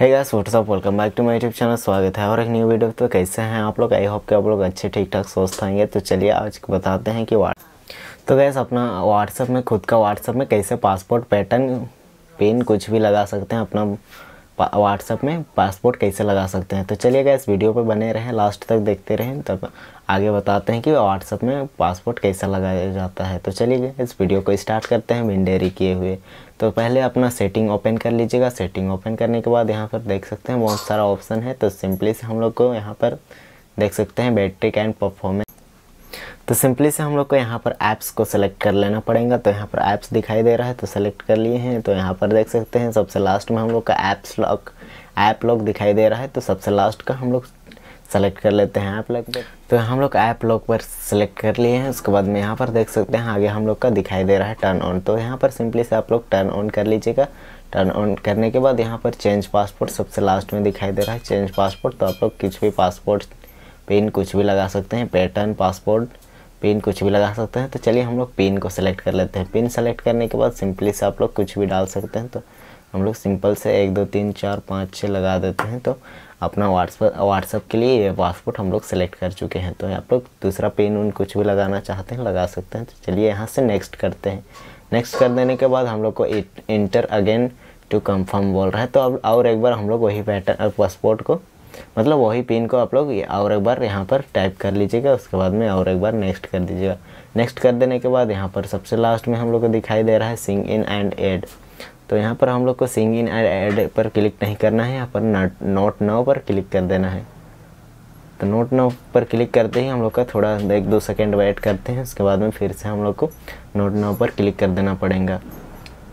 है guys what's up welcome back to my YouTube channel स्वागत है और एक न्यू वीडियो तो कैसे हैं आप लोग आई होप कि आप लोग अच्छे ठीक ठाक स्वस्थ होंगे तो चलिए आज बताते हैं कि वाट तो गैस अपना व्हाट्सअप में खुद का व्हाट्सअप में कैसे पासपोर्ट पैटर्न पिन कुछ भी लगा सकते हैं अपना व्हाट्सअप में पासपोर्ट कैसे लगा सकते हैं तो चलिएगा इस वीडियो पर बने रहें लास्ट तक देखते रहें तब आगे बताते हैं कि व्हाट्सएप में पासपोर्ट कैसे लगाया जाता है तो चलिए इस वीडियो को स्टार्ट करते हैं विंडेरी किए हुए तो पहले अपना सेटिंग ओपन कर लीजिएगा सेटिंग ओपन करने के बाद यहाँ पर देख सकते हैं बहुत सारा ऑप्शन है तो सिंपली से हम लोग को यहाँ पर देख सकते हैं बैटरी कैंड परफॉर्मेंस तो सिंपली से हम लोग को यहाँ पर ऐप्स को सेलेक्ट कर लेना पड़ेगा तो यहाँ पर ऐप्स दिखाई दे रहा है तो सेलेक्ट कर लिए हैं तो यहाँ पर देख सकते हैं सबसे लास्ट में हम लोग का ऐप्स लॉक ऐप लॉक दिखाई दे रहा है तो सबसे लास्ट का हम लोग सेलेक्ट कर लेते हैं ऐप लॉक तो हम लोग ऐप लॉक पर सेलेक्ट कर लिए हैं उसके बाद में यहाँ पर देख सकते हैं आगे हम लोग का दिखाई दे रहा है टर्न ऑन तो यहाँ पर सिंपली से आप लोग टर्न ऑन कर लीजिएगा टर्न ऑन करने के बाद यहाँ पर चेंज पासपोर्ट सबसे लास्ट में दिखाई दे रहा है चेंज पासपोर्ट तो आप लोग कुछ भी पासपोर्ट पिन कुछ भी लगा सकते हैं पैटर्न पासपोर्ट पिन कुछ भी लगा सकते हैं तो चलिए हम लोग पिन को सेलेक्ट कर लेते हैं पिन सेलेक्ट करने के बाद सिंपली से आप लोग कुछ भी डाल सकते हैं तो हम लोग सिंपल से एक दो तीन चार पाँच छः लगा देते हैं तो अपना व्हाट्सअप व्हाट्सअप के लिए ये पासपोर्ट हम लोग सेलेक्ट कर चुके हैं तो आप लोग दूसरा पिन उन कुछ भी लगाना चाहते हैं लगा सकते हैं तो चलिए यहाँ से नेक्स्ट करते हैं नेक्स्ट कर देने के बाद हम लोग को इंटर अगेन टू कंफर्म बोल रहा है तो अब और एक बार हम लोग वही पैटर्न पासपोर्ट को मतलब वही पिन को आप लोग और एक बार यहाँ पर टाइप कर लीजिएगा उसके बाद में और एक बार नेक्स्ट कर दीजिएगा नेक्स्ट कर देने के बाद यहाँ पर सबसे लास्ट में हम लोग को दिखाई दे रहा है सिंग इन एंड एड तो यहाँ पर हम लोग को सिंग इन एंड एड पर क्लिक नहीं करना है यहाँ पर नोट नाउ पर क्लिक कर देना है तो नोट नाउ पर क्लिक करते ही हम लोग का थोड़ा एक दो सेकेंड वेट करते हैं उसके बाद में फिर से हम लोग को नोट नाउ पर क्लिक कर देना पड़ेगा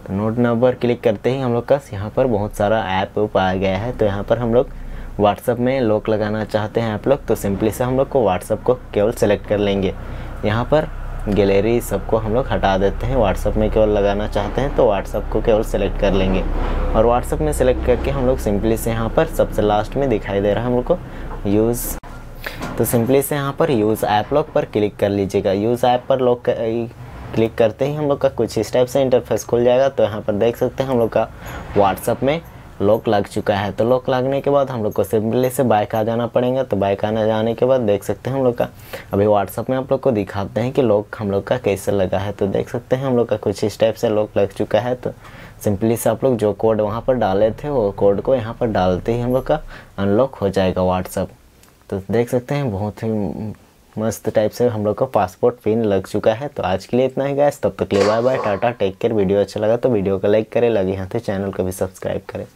तो नोट नाउ पर क्लिक करते ही हम लोग का यहाँ पर बहुत सारा ऐप आ गया है तो यहाँ पर हम लोग व्हाट्सअप में लॉक लगाना चाहते हैं आप लोग तो सिंपली से हम लोग को व्हाट्सअप को केवल सेलेक्ट कर लेंगे यहाँ पर गैलरी सबको हम लोग हटा देते हैं व्हाट्सअप में केवल लगाना चाहते हैं तो व्हाट्सअप को केवल सेलेक्ट कर लेंगे और व्हाट्सअप में सेलेक्ट करके हम लोग सिंपली से यहाँ पर सबसे लास्ट में दिखाई दे रहा है हम लोग को यूज़ तो सिंपली से यहाँ पर यूज़ ऐप लॉक पर क्लिक कर लीजिएगा यूज़ ऐप पर लॉक कर, क्लिक करते ही हम लोग का कुछ इस टाइप से इंटरफेस खुल जाएगा तो यहाँ पर देख सकते हैं हम लोग का व्हाट्सअप में लॉक लग चुका है तो लॉक लगने के बाद हम लोग को सिंपली से बाइक आ जाना पड़ेगा तो बाइक आने जाने के बाद देख सकते हैं हम लोग का अभी व्हाट्सअप में आप लोग को दिखाते हैं कि लॉक हम लोग का कैसे लगा है तो देख सकते हैं हम लोग का कुछ इस टाइप से लॉक लग चुका है तो सिंपली से आप लोग जो कोड वहाँ पर डाले थे वो कोड को यहाँ पर डालते ही हम लोग का अनलॉक हो जाएगा व्हाट्सअप तो देख सकते हैं बहुत ही मस्त टाइप से हम लोग का पासपोर्ट पिन लग चुका है तो आज के लिए इतना ही गैस तब तक ले bye bye ta-ta take care video अच्छा लगा तो वीडियो को लाइक करें लगे यहाँ से चैनल को भी सब्सक्राइब करें